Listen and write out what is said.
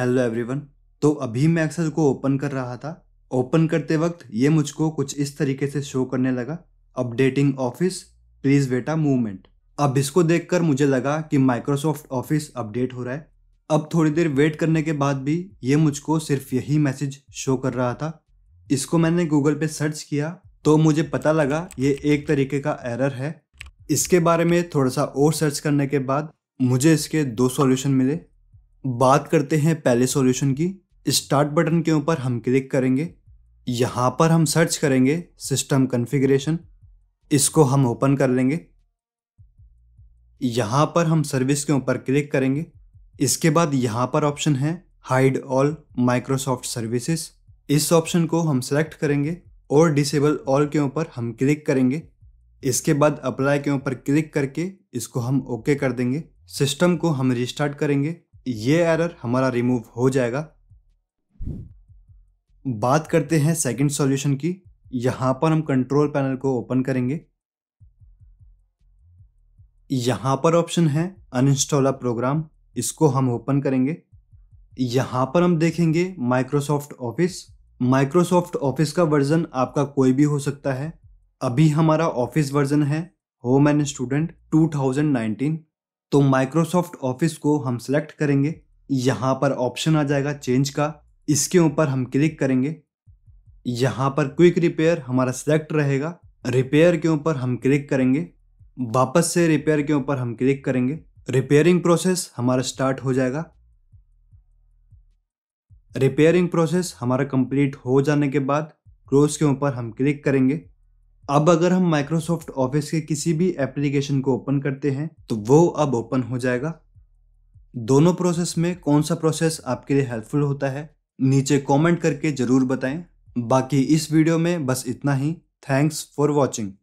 hello everyone तो अभी मैं एक्सेल को ओपन कर रहा था ओपन करते वक्त ये मुझको कुछ इस तरीके से शो करने लगा updating office please wait a moment अब इसको देखकर मुझे लगा कि माइक्रोसॉफ्ट ऑफिस अपडेट हो रहा है अब थोड़ी देर वेट करने के बाद भी ये मुझको सिर्फ यही मैसेज शो कर रहा था इसको मैंने गूगल पे सर्च किया तो मुझे पता लगा ये एक तरीके का एरर है इसके बारे में थोड़ा सा और सर्च करने के बाद मुझे इसके दो सॉल्यूशन मिले बात करते हैं पहले सॉल्यूशन की स्टार्ट बटन के ऊपर हम क्लिक करेंगे यहाँ पर हम सर्च करेंगे सिस्टम कन्फिग्रेशन इसको हम ओपन कर लेंगे यहाँ पर हम सर्विस के ऊपर क्लिक करेंगे इसके बाद यहाँ पर ऑप्शन है हाइड ऑल माइक्रोसॉफ्ट सर्विसेज इस ऑप्शन को हम सेलेक्ट करेंगे और डिसेबल ऑल के ऊपर हम क्लिक करेंगे इसके बाद अप्लाई के ऊपर क्लिक करके इसको हम ओके okay कर देंगे सिस्टम को हम रिस्टार्ट करेंगे ये एरर हमारा रिमूव हो जाएगा बात करते हैं सेकंड सॉल्यूशन की यहां पर हम कंट्रोल पैनल को ओपन करेंगे यहां पर ऑप्शन है अनइंस्टॉल प्रोग्राम इसको हम ओपन करेंगे यहां पर हम देखेंगे माइक्रोसॉफ्ट ऑफिस माइक्रोसॉफ्ट ऑफिस का वर्जन आपका कोई भी हो सकता है अभी हमारा ऑफिस वर्जन है होम एंड स्टूडेंट 2019 तो माइक्रोसॉफ्ट ऑफिस को हम सेलेक्ट करेंगे यहाँ पर ऑप्शन आ जाएगा चेंज का इसके ऊपर हम क्लिक करेंगे यहाँ पर क्विक रिपेयर हमारा सेलेक्ट रहेगा रिपेयर के ऊपर हम क्लिक करेंगे वापस से रिपेयर के ऊपर हम क्लिक करेंगे रिपेयरिंग प्रोसेस हमारा स्टार्ट हो जाएगा रिपेयरिंग प्रोसेस हमारा कंप्लीट हो जाने के बाद क्लोज के ऊपर हम क्लिक करेंगे अब अगर हम माइक्रोसॉफ्ट ऑफिस के किसी भी एप्लीकेशन को ओपन करते हैं तो वो अब ओपन हो जाएगा दोनों प्रोसेस में कौन सा प्रोसेस आपके लिए हेल्पफुल होता है नीचे कमेंट करके ज़रूर बताएं बाकी इस वीडियो में बस इतना ही थैंक्स फॉर वॉचिंग